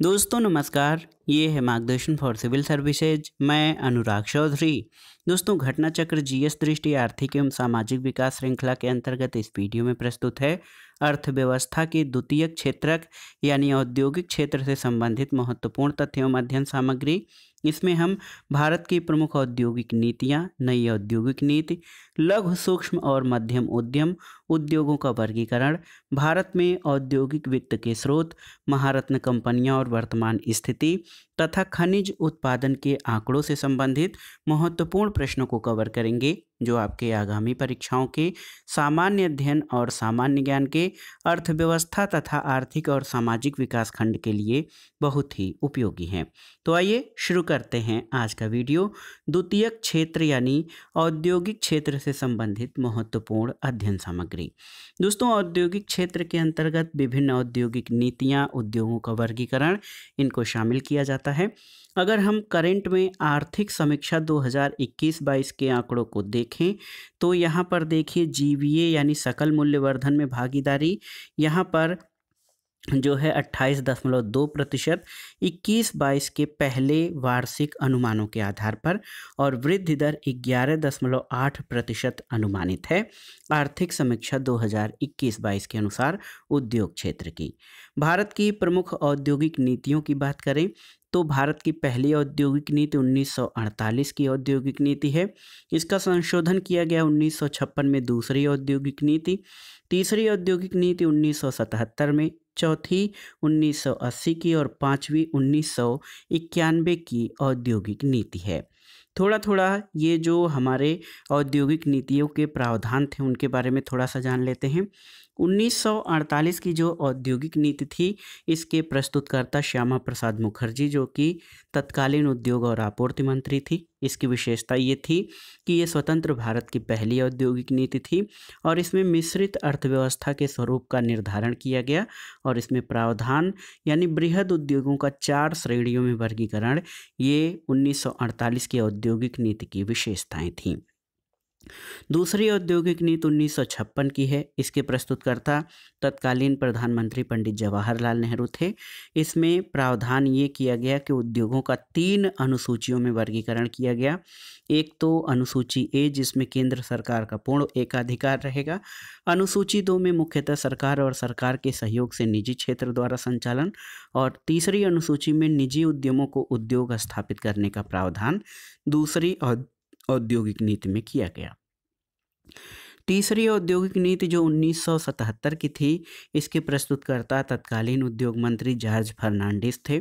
दोस्तों नमस्कार ये है मार्गदर्शन फॉर सिविल सर्विसेज मैं अनुराग चौधरी दोस्तों घटना चक्र जीएस दृष्टि आर्थिक एवं सामाजिक विकास श्रृंखला के अंतर्गत इस वीडियो में प्रस्तुत है अर्थव्यवस्था के द्वितीय क्षेत्रक यानी औद्योगिक क्षेत्र से संबंधित महत्वपूर्ण तथ्य एवं अध्ययन सामग्री इसमें हम भारत की प्रमुख औद्योगिक नीतियाँ नई औद्योगिक नीति लघु सूक्ष्म और मध्यम उद्यम उद्योगों का वर्गीकरण भारत में औद्योगिक वित्त के स्रोत महारत्न कंपनियां और वर्तमान स्थिति तथा खनिज उत्पादन के आंकड़ों से संबंधित महत्वपूर्ण प्रश्नों को कवर करेंगे जो आपके आगामी परीक्षाओं के सामान्य अध्ययन और सामान्य ज्ञान के अर्थव्यवस्था तथा आर्थिक और सामाजिक विकास खंड के लिए बहुत ही उपयोगी हैं तो आइए शुरू करते हैं आज का वीडियो द्वितीयक क्षेत्र यानी औद्योगिक क्षेत्र से संबंधित महत्वपूर्ण अध्ययन सामग्री जानकारी दोस्तों औद्योगिक क्षेत्र के अंतर्गत विभिन्न औद्योगिक नीतियाँ उद्योगों का वर्गीकरण इनको शामिल किया जाता है अगर हम करेंट में आर्थिक समीक्षा 2021-22 के आंकड़ों को देखें तो यहाँ पर देखिए जीवीए यानी सकल मूल्यवर्धन में भागीदारी यहाँ पर जो है अट्ठाईस दशमलव दो प्रतिशत इक्कीस बाईस के पहले वार्षिक अनुमानों के आधार पर और वृद्धि दर ग्यारह दशमलव आठ प्रतिशत अनुमानित है आर्थिक समीक्षा 2021-22 के अनुसार उद्योग क्षेत्र की भारत की प्रमुख औद्योगिक नीतियों की बात करें तो भारत की पहली औद्योगिक नीति 1948 की औद्योगिक नीति है इसका संशोधन किया गया 1956 में दूसरी औद्योगिक नीति तीसरी औद्योगिक नीति 1977 में चौथी 1980 की और पांचवी उन्नीस की औद्योगिक नीति है थोड़ा थोड़ा ये जो हमारे औद्योगिक नीतियों के प्रावधान थे उनके बारे में थोड़ा सा जान लेते हैं 1948 की जो औद्योगिक नीति थी इसके प्रस्तुतकर्ता श्यामा प्रसाद मुखर्जी जो कि तत्कालीन उद्योग और आपूर्ति मंत्री थी इसकी विशेषता ये थी कि ये स्वतंत्र भारत की पहली औद्योगिक नीति थी और इसमें मिश्रित अर्थव्यवस्था के स्वरूप का निर्धारण किया गया और इसमें प्रावधान यानी बृहद उद्योगों का चार श्रेणियों में वर्गीकरण ये 1948 की औद्योगिक नीति की विशेषताएं थीं दूसरी औद्योगिक नीति उन्नीस की है इसके प्रस्तुतकर्ता तत्कालीन प्रधानमंत्री पंडित जवाहरलाल नेहरू थे इसमें प्रावधान ये किया गया कि उद्योगों का तीन अनुसूचियों में वर्गीकरण किया गया एक तो अनुसूची ए जिसमें केंद्र सरकार का पूर्ण एकाधिकार रहेगा अनुसूची दो में मुख्यतः सरकार और सरकार के सहयोग से निजी क्षेत्र द्वारा संचालन और तीसरी अनुसूची में निजी उद्यमों को उद्योग स्थापित करने का प्रावधान दूसरी औद्योगिक नीति में किया गया तीसरी औद्योगिक नीति जो 1977 की थी इसके प्रस्तुतकर्ता तत्कालीन उद्योग मंत्री जॉर्ज फर्नांडिस थे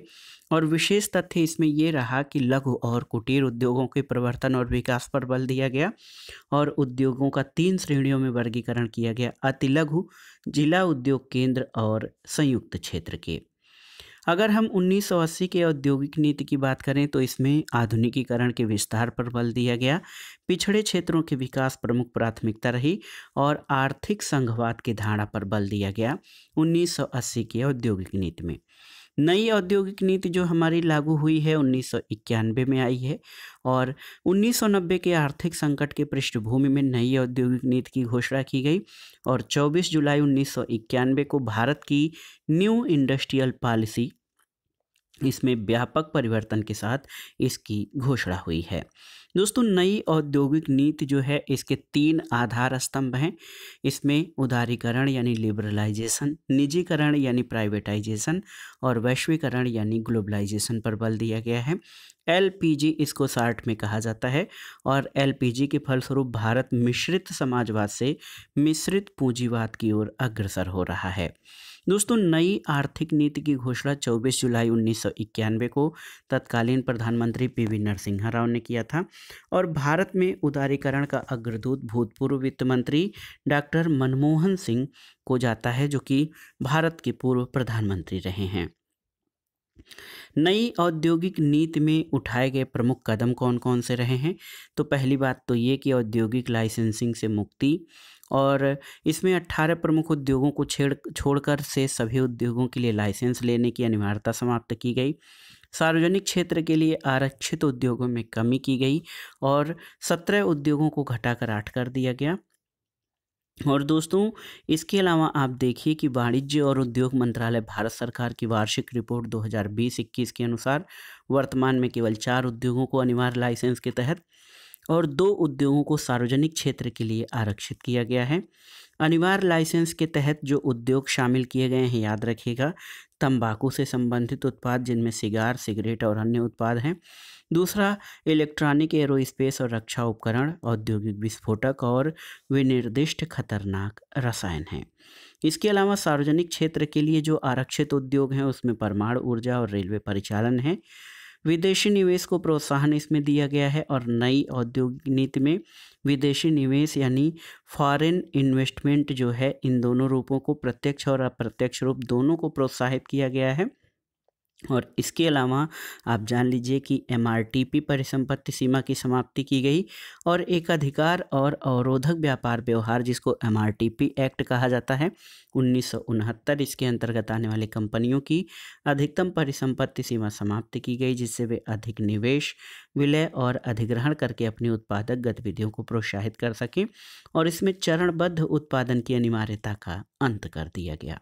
और विशेष तथ्य इसमें यह रहा कि लघु और कुटीर उद्योगों के प्रवर्तन और विकास पर बल दिया गया और उद्योगों का तीन श्रेणियों में वर्गीकरण किया गया अति लघु जिला उद्योग केंद्र और संयुक्त क्षेत्र के अगर हम 1980 के औद्योगिक नीति की बात करें तो इसमें आधुनिकीकरण के विस्तार पर बल दिया गया पिछड़े क्षेत्रों के विकास प्रमुख प्राथमिकता रही और आर्थिक संघवाद की धारणा पर बल दिया गया 1980 के औद्योगिक नीति में नई औद्योगिक नीति जो हमारी लागू हुई है उन्नीस में आई है और 1990 के आर्थिक संकट के पृष्ठभूमि में नई औद्योगिक नीति की घोषणा की गई और 24 जुलाई उन्नीस को भारत की न्यू इंडस्ट्रियल पॉलिसी इसमें व्यापक परिवर्तन के साथ इसकी घोषणा हुई है दोस्तों नई औद्योगिक नीति जो है इसके तीन आधार स्तंभ हैं इसमें उदारीकरण यानी लिबरलाइजेशन निजीकरण यानी प्राइवेटाइजेशन और वैश्वीकरण यानी ग्लोबलाइजेशन पर बल दिया गया है एलपीजी इसको साठ में कहा जाता है और एलपीजी के फलस्वरूप भारत मिश्रित समाजवाद से मिश्रित पूंजीवाद की ओर अग्रसर हो रहा है दोस्तों नई आर्थिक नीति की घोषणा 24 जुलाई उन्नीस को तत्कालीन प्रधानमंत्री पीवी नरसिम्हा राव ने किया था और भारत में उदारीकरण का अग्रदूत भूतपूर्व वित्त मंत्री डॉक्टर मनमोहन सिंह को जाता है जो कि भारत के पूर्व प्रधानमंत्री रहे हैं नई औद्योगिक नीति में उठाए गए प्रमुख कदम कौन कौन से रहे हैं तो पहली बात तो ये कि औद्योगिक लाइसेंसिंग से मुक्ति और इसमें 18 प्रमुख उद्योगों को छेड़ छोड़कर से सभी उद्योगों के लिए लाइसेंस लेने की अनिवार्यता समाप्त की गई सार्वजनिक क्षेत्र के लिए आरक्षित उद्योगों में कमी की गई और सत्रह उद्योगों को घटाकर आठ कर दिया गया और दोस्तों इसके अलावा आप देखिए कि वाणिज्य और उद्योग मंत्रालय भारत सरकार की वार्षिक रिपोर्ट 2020-21 के अनुसार वर्तमान में केवल चार उद्योगों को अनिवार्य लाइसेंस के तहत और दो उद्योगों को सार्वजनिक क्षेत्र के लिए आरक्षित किया गया है अनिवार्य लाइसेंस के तहत जो उद्योग शामिल किए गए हैं याद रखिएगा तंबाकू से संबंधित उत्पाद जिनमें सिगार सिगरेट और अन्य उत्पाद हैं दूसरा इलेक्ट्रॉनिक एरोस्पेस और रक्षा उपकरण औद्योगिक विस्फोटक और विनिर्दिष्ट खतरनाक रसायन हैं इसके अलावा सार्वजनिक क्षेत्र के लिए जो आरक्षित उद्योग हैं उसमें परमाणु ऊर्जा और रेलवे परिचालन है विदेशी निवेश को प्रोत्साहन इसमें दिया गया है और नई औद्योगिक नीति में विदेशी निवेश यानी फॉरेन इन्वेस्टमेंट जो है इन दोनों रूपों को प्रत्यक्ष और अप्रत्यक्ष रूप दोनों को प्रोत्साहित किया गया है और इसके अलावा आप जान लीजिए कि एम परिसंपत्ति सीमा की समाप्ति की गई और एक अधिकार और अवरोधक व्यापार व्यवहार जिसको एम एक्ट कहा जाता है उन्नीस इसके अंतर्गत आने वाली कंपनियों की अधिकतम परिसंपत्ति सीमा समाप्त की गई जिससे वे अधिक निवेश विलय और अधिग्रहण करके अपनी उत्पादक गतिविधियों को प्रोत्साहित कर सकें और इसमें चरणबद्ध उत्पादन की अनिवार्यता का अंत कर दिया गया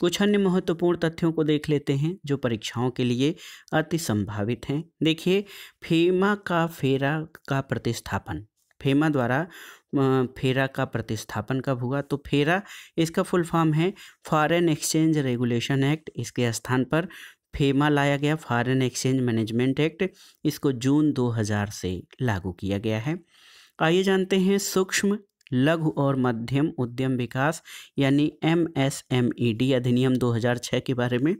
कुछ अन्य महत्वपूर्ण तथ्यों को देख लेते हैं जो परीक्षाओं के लिए अति संभावित हैं देखिए फेमा का फेरा का प्रतिस्थापन फेमा द्वारा फेरा का प्रतिस्थापन कब हुआ तो फेरा इसका फुल फॉर्म है फॉरेन एक्सचेंज रेगुलेशन एक्ट इसके स्थान पर फेमा लाया गया फॉरेन एक्सचेंज मैनेजमेंट एक्ट इसको जून 2000 से लागू किया गया है आइए जानते हैं सूक्ष्म लघु और मध्यम उद्यम विकास यानी M S M E D अधिनियम 2006 के बारे में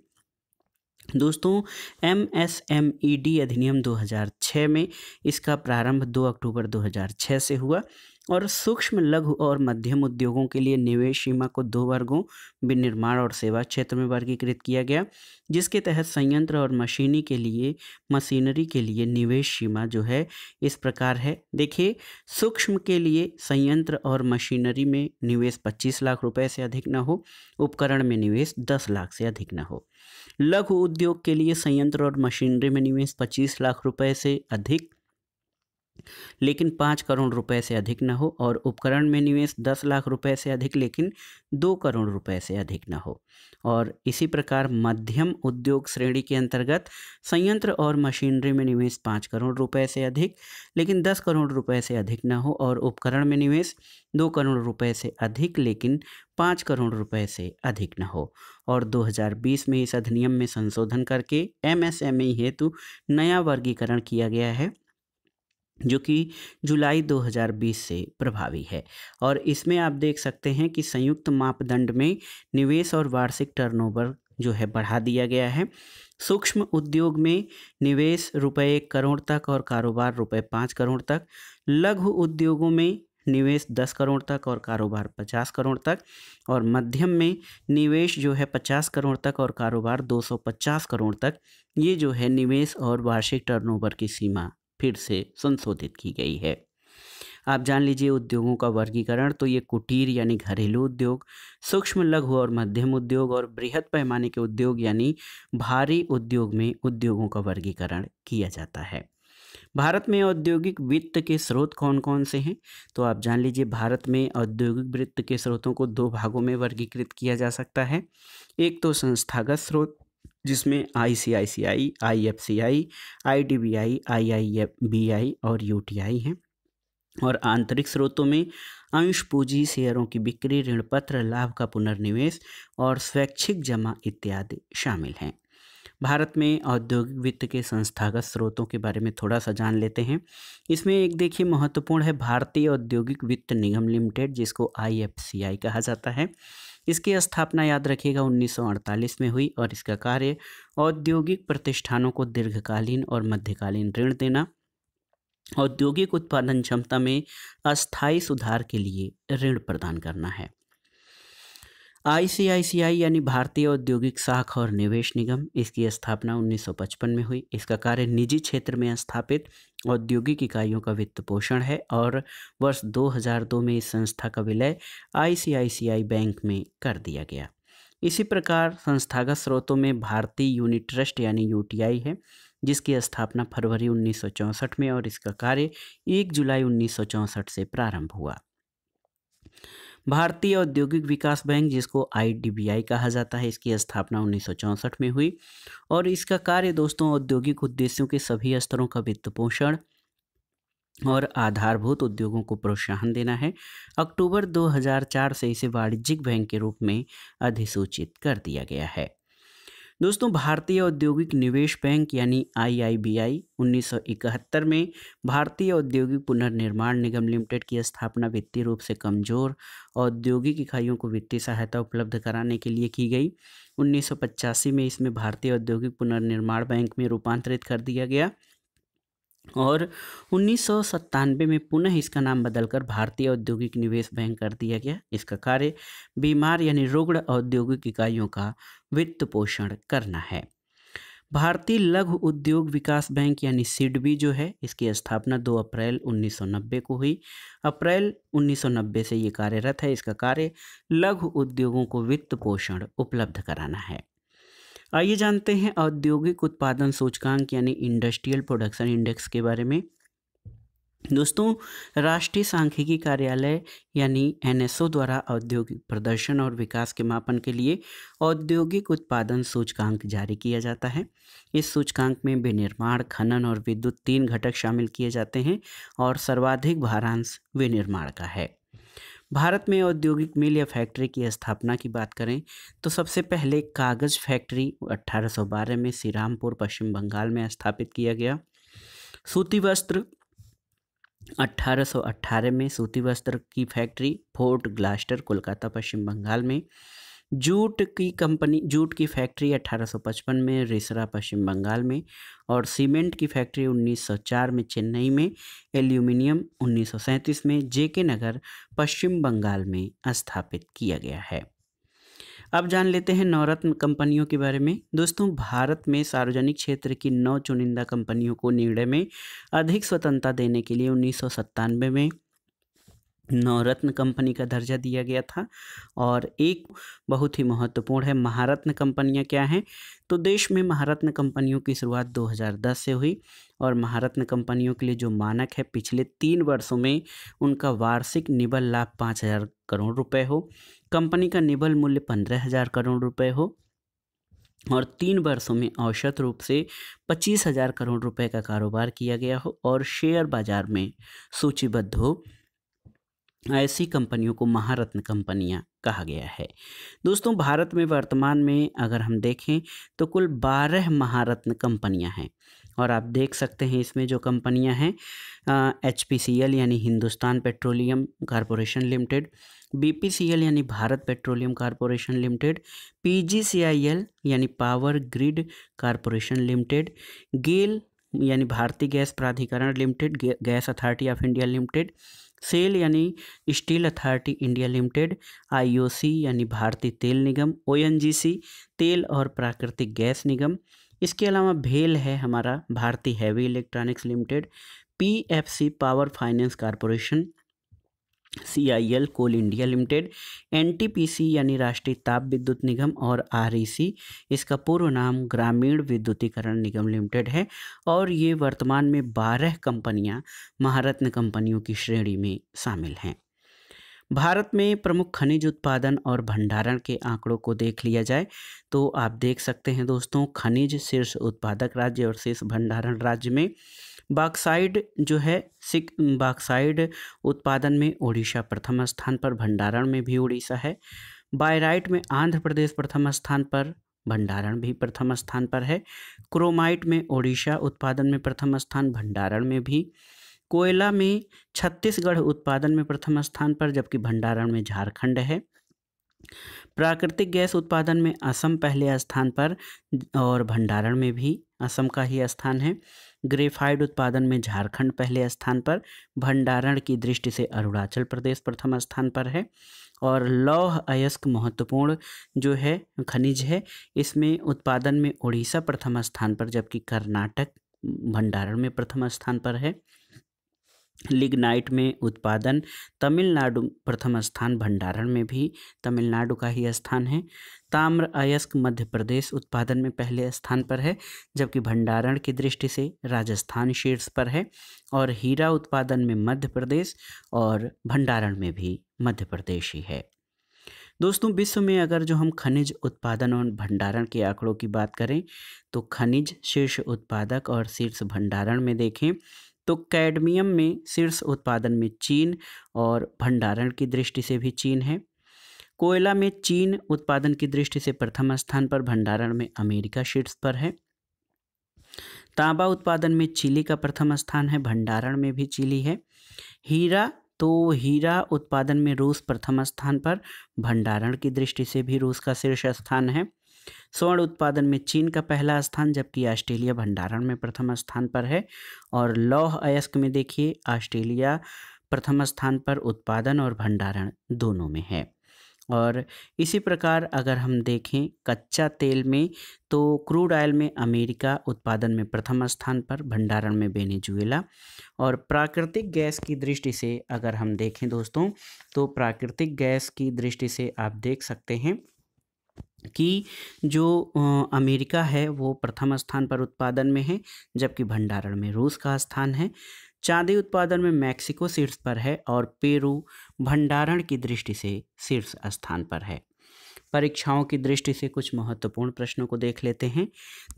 दोस्तों M S M E D अधिनियम 2006 में इसका प्रारंभ 2 अक्टूबर 2006 से हुआ और सूक्ष्म लघु और मध्यम उद्योगों के लिए निवेश सीमा को दो वर्गों विनिर्माण और सेवा क्षेत्र में वर्गीकृत किया गया जिसके तहत संयंत्र और मशीनी के लिए मशीनरी के लिए निवेश सीमा जो है इस प्रकार है देखिए सूक्ष्म के लिए संयंत्र और मशीनरी में निवेश पच्चीस लाख रुपए से अधिक न हो उपकरण में निवेश दस लाख से अधिक न हो लघु उद्योग के लिए संयंत्र और मशीनरी में निवेश पच्चीस लाख रुपये से अधिक लेकिन पाँच करोड़ रुपए से अधिक न हो और उपकरण में निवेश दस लाख रुपए से अधिक लेकिन दो करोड़ रुपए से अधिक न हो और इसी प्रकार मध्यम उद्योग श्रेणी के अंतर्गत संयंत्र और मशीनरी में निवेश पाँच करोड़ रुपए से अधिक लेकिन दस करोड़ रुपए से अधिक न हो और उपकरण में निवेश दो करोड़ रुपए से अधिक लेकिन पाँच करोड़ रुपए से अधिक न हो और 2020 में इस अधिनियम में संशोधन करके एमएसएमई हेतु नया वर्गीकरण किया गया है जो कि जुलाई 2020 से प्रभावी है और इसमें आप देख सकते हैं कि संयुक्त मापदंड में निवेश और वार्षिक टर्नओवर जो है बढ़ा दिया गया है सूक्ष्म उद्योग में निवेश रुपये एक करोड़ तक और कारोबार रुपये पाँच करोड़ तक लघु उद्योगों में निवेश दस करोड़ तक और कारोबार पचास करोड़ तक और मध्यम में निवेश जो है पचास करोड़ तक और कारोबार दो सौ पचास करोड़ तक ये जो है निवेश और वार्षिक टर्नओवर की सीमा फिर से संशोधित की गई है आप जान लीजिए उद्योगों का वर्गीकरण तो ये कुटीर यानी घरेलू उद्योग सूक्ष्म लघु और मध्यम उद्योग और बृहद पैमाने के उद्योग यानी भारी उद्योग में उद्योगों का वर्गीकरण किया जाता है भारत में औद्योगिक वित्त के स्रोत कौन कौन से हैं तो आप जान लीजिए भारत में औद्योगिक वित्त के स्रोतों को दो भागों में वर्गीकृत किया जा सकता है एक तो संस्थागत स्रोत जिसमें I C I C I I F C I I D B I I I F B I और यू टी आई हैं और आंतरिक स्रोतों में अंश पूंजी शेयरों की बिक्री ऋण पत्र लाभ का पुनर्निवेश और स्वैच्छिक जमा इत्यादि शामिल हैं भारत में औद्योगिक वित्त के संस्थागत स्रोतों के बारे में थोड़ा सा जान लेते हैं इसमें एक देखिए महत्वपूर्ण है भारतीय औद्योगिक वित्त निगम लिमिटेड जिसको आई कहा जाता है इसकी स्थापना याद रखिएगा 1948 में हुई और इसका कार्य औद्योगिक प्रतिष्ठानों को दीर्घकालीन और मध्यकालीन ऋण देना औद्योगिक उत्पादन क्षमता में अस्थायी सुधार के लिए ऋण प्रदान करना है आईसीआईसीआई यानी भारतीय औद्योगिक साख और निवेश निगम इसकी स्थापना 1955 में हुई इसका कार्य निजी क्षेत्र में स्थापित औद्योगिक इकाइयों का वित्त पोषण है और वर्ष 2002 में इस संस्था का विलय आईसीआईसीआई बैंक में कर दिया गया इसी प्रकार संस्थागत स्रोतों में भारतीय यूनिट ट्रस्ट यानी यूटीआई है जिसकी स्थापना फरवरी 1964 में और इसका कार्य 1 जुलाई 1964 से प्रारंभ हुआ भारतीय औद्योगिक विकास बैंक जिसको आई कहा जाता है इसकी स्थापना उन्नीस में हुई और इसका कार्य दोस्तों औद्योगिक उद्देश्यों के सभी स्तरों का वित्त पोषण और आधारभूत उद्योगों को प्रोत्साहन देना है अक्टूबर 2004 से इसे वाणिज्यिक बैंक के रूप में अधिसूचित कर दिया गया है दोस्तों भारतीय औद्योगिक निवेश बैंक यानी आईआईबीआई 1971 में भारतीय औद्योगिक पुनर्निर्माण निगम लिमिटेड की स्थापना वित्तीय रूप से कमजोर औद्योगिक इकाइयों को वित्तीय सहायता उपलब्ध कराने के लिए की गई 1985 में इसमें भारतीय औद्योगिक पुनर्निर्माण बैंक में रूपांतरित कर दिया गया और उन्नीस में पुनः इसका नाम बदलकर भारतीय औद्योगिक निवेश बैंक कर दिया गया इसका कार्य बीमार यानी रुग्ण औद्योगिक इकाइयों का वित्त पोषण करना है भारतीय लघु उद्योग विकास बैंक यानी सिडबी जो है इसकी स्थापना 2 अप्रैल 1990 को हुई अप्रैल 1990 से ये कार्यरत है इसका कार्य लघु उद्योगों को वित्त पोषण उपलब्ध कराना है आइए जानते हैं औद्योगिक उत्पादन सूचकांक यानी इंडस्ट्रियल प्रोडक्शन इंडेक्स के बारे में दोस्तों राष्ट्रीय सांख्यिकी कार्यालय यानी एनएसओ द्वारा औद्योगिक प्रदर्शन और विकास के मापन के लिए औद्योगिक उत्पादन सूचकांक जारी किया जाता है इस सूचकांक में विनिर्माण खनन और विद्युत तीन घटक शामिल किए जाते हैं और सर्वाधिक भारांश विनिर्माण का है भारत में औद्योगिक मिल या फैक्ट्री की स्थापना की बात करें तो सबसे पहले कागज़ फैक्ट्री 1812 में श्रीरामपुर पश्चिम बंगाल में स्थापित किया गया सूती वस्त्र 1818 में सूती वस्त्र की factory Fort Gloster Kolkata Paschim Bangal में जूट की कंपनी जूट की फैक्ट्री 1855 में रिसरा पश्चिम बंगाल में और सीमेंट की फैक्ट्री 1904 में चेन्नई में एल्यूमिनियम 1937 में जेके नगर पश्चिम बंगाल में स्थापित किया गया है अब जान लेते हैं नवरत्न कंपनियों के बारे में दोस्तों भारत में सार्वजनिक क्षेत्र की नौ चुनिंदा कंपनियों को निर्णय में अधिक स्वतंत्रता देने के लिए उन्नीस में नवरत्न कंपनी का दर्जा दिया गया था और एक बहुत ही महत्वपूर्ण है महारत्न कंपनियां क्या हैं तो देश में महारत्न कंपनियों की शुरुआत 2010 से हुई और महारत्न कंपनियों के लिए जो मानक है पिछले तीन वर्षों में उनका वार्षिक निबल लाभ पाँच हज़ार करोड़ रुपए हो कंपनी का निबल मूल्य पंद्रह हज़ार करोड़ रुपये हो और तीन वर्षों में औसत रूप से पच्चीस हज़ार करोड़ रुपए का कारोबार किया गया हो और शेयर बाज़ार में सूचीबद्ध हो ऐसी कंपनियों को महारत्न कंपनियां कहा गया है दोस्तों भारत में वर्तमान में अगर हम देखें तो कुल बारह महारत्न कंपनियां हैं और आप देख सकते हैं इसमें जो कंपनियां हैं एच यानी Hindustan petroleum corporation limited B यानी Bharat petroleum corporation limited P यानी power grid corporation limited GAIL यानी भारतीय गैस प्राधिकरण limited gas authority of India limited SAIL यानी steel authority India limited IOC यानी भारतीय तेल निगम ओएनजीसी तेल और प्राकृतिक गैस निगम इसके अलावा भेल है हमारा भारतीय heavy electronics limited PFC power finance corporation C I L coal India limited N T P C यानी राष्ट्रीय ताप विद्युत निगम और आर ई सी इसका पूर्व नाम ग्रामीण विद्युतीकरण निगम लिमिटेड है और ये वर्तमान में बारह कंपनियां महारत्न कंपनियों की श्रेणी में शामिल हैं भारत में प्रमुख खनिज उत्पादन और भंडारण के आंकड़ों को देख लिया जाए तो आप देख सकते हैं दोस्तों खनिज शीर्ष उत्पादक राज्य और शीर्ष भंडारण राज्य में बाक्साइड जो है सिक बाक्साइड उत्पादन में ओडिशा प्रथम स्थान पर भंडारण में भी उड़ीसा है बायराइट में आंध्र प्रदेश प्रथम स्थान पर भंडारण भी प्रथम स्थान पर है क्रोमाइट में ओडिशा उत्पादन में प्रथम स्थान भंडारण में भी कोयला में छत्तीसगढ़ उत्पादन में प्रथम स्थान पर जबकि भंडारण में झारखंड है प्राकृतिक गैस उत्पादन में असम पहले स्थान पर और भंडारण में भी असम का ही स्थान है ग्रेफाइड उत्पादन में झारखंड पहले स्थान पर भंडारण की दृष्टि से अरुणाचल प्रदेश प्रथम स्थान पर है और लौह अयस्क महत्वपूर्ण जो है खनिज है इसमें उत्पादन में उड़ीसा प्रथम स्थान पर जबकि कर्नाटक भंडारण में प्रथम स्थान पर है लिग्नाइट में उत्पादन तमिलनाडु प्रथम स्थान भंडारण में भी तमिलनाडु का ही स्थान है ताम्र अयस्क मध्य प्रदेश उत्पादन में पहले स्थान पर है जबकि भंडारण की दृष्टि से राजस्थान शीर्ष पर है और हीरा उत्पादन में मध्य प्रदेश और भंडारण में भी मध्य प्रदेश ही है दोस्तों विश्व में अगर जो हम खनिज उत्पादन और भंडारण के आंकड़ों की बात करें तो खनिज शीर्ष उत्पादक और शीर्ष भंडारण में देखें तो कैडमियम में शीर्ष उत्पादन में चीन और भंडारण की दृष्टि से भी चीन है कोयला में चीन उत्पादन की दृष्टि से प्रथम स्थान पर भंडारण में अमेरिका शीर्ष पर है तांबा उत्पादन में चिली का प्रथम स्थान है भंडारण में भी चिली है हीरा तो हीरा उत्पादन में रूस प्रथम स्थान पर भंडारण की दृष्टि से भी रूस का शीर्ष स्थान है स्वर्ण उत्पादन में चीन का पहला स्थान जबकि ऑस्ट्रेलिया भंडारण में प्रथम स्थान पर है और लौह अयस्क में देखिए ऑस्ट्रेलिया प्रथम स्थान पर उत्पादन और भंडारण दोनों में है और इसी प्रकार अगर हम देखें कच्चा तेल में तो क्रूड ऑयल में अमेरिका उत्पादन में प्रथम स्थान पर भंडारण में बेनेजुएला और प्राकृतिक गैस की दृष्टि से अगर हम देखें दोस्तों तो प्राकृतिक गैस की दृष्टि से आप देख सकते हैं कि जो अमेरिका है वो प्रथम स्थान पर उत्पादन में है जबकि भंडारण में रूस का स्थान है चांदी उत्पादन में मैक्सिको शीर्ष पर है और पेरू भंडारण की दृष्टि से शीर्ष स्थान पर है परीक्षाओं की दृष्टि से कुछ महत्वपूर्ण प्रश्नों को देख लेते हैं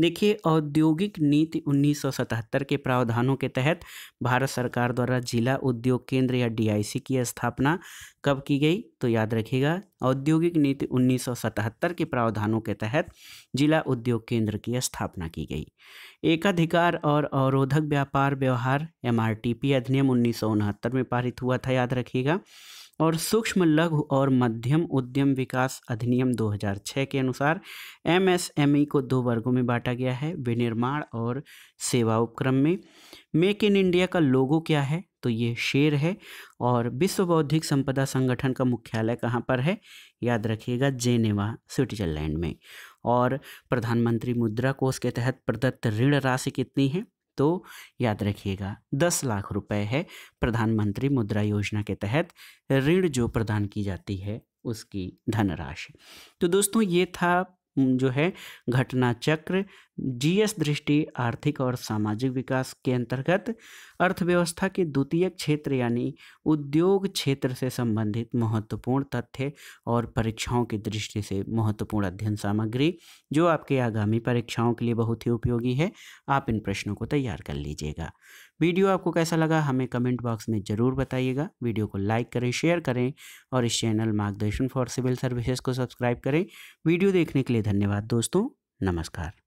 देखिए औद्योगिक नीति 1977 के प्रावधानों के तहत भारत सरकार द्वारा जिला उद्योग केंद्र या डीआईसी की स्थापना कब की गई तो याद रखिएगा औद्योगिक नीति 1977 के प्रावधानों के तहत जिला उद्योग केंद्र की स्थापना की गई एकाधिकार और अवरोधक व्यापार व्यवहार एम अधिनियम उन्नीस में पारित हुआ था याद रखिएगा और सूक्ष्म लघु और मध्यम उद्यम विकास अधिनियम 2006 के अनुसार एमएसएमई को दो वर्गों में बांटा गया है विनिर्माण और सेवा उपक्रम में मेक इन इंडिया का लोगो क्या है तो ये शेर है और विश्व बौद्धिक संपदा संगठन का मुख्यालय कहाँ पर है याद रखिएगा जेनेवा स्विट्जरलैंड में और प्रधानमंत्री मुद्रा कोष के तहत प्रदत्त ऋण राशि कितनी है तो याद रखिएगा दस लाख रुपए है प्रधानमंत्री मुद्रा योजना के तहत ऋण जो प्रदान की जाती है उसकी धनराशि तो दोस्तों ये था जो है घटना चक्र जीएस दृष्टि आर्थिक और सामाजिक विकास के अंतर्गत अर्थव्यवस्था के द्वितीय क्षेत्र यानी उद्योग क्षेत्र से संबंधित महत्वपूर्ण तथ्य और परीक्षाओं की दृष्टि से महत्वपूर्ण अध्ययन सामग्री जो आपके आगामी परीक्षाओं के लिए बहुत ही उपयोगी है आप इन प्रश्नों को तैयार कर लीजिएगा वीडियो आपको कैसा लगा हमें कमेंट बॉक्स में ज़रूर बताइएगा वीडियो को लाइक करें शेयर करें और इस channel Margdarshan for civil services को सब्सक्राइब करें वीडियो देखने के लिए धन्यवाद दोस्तों नमस्कार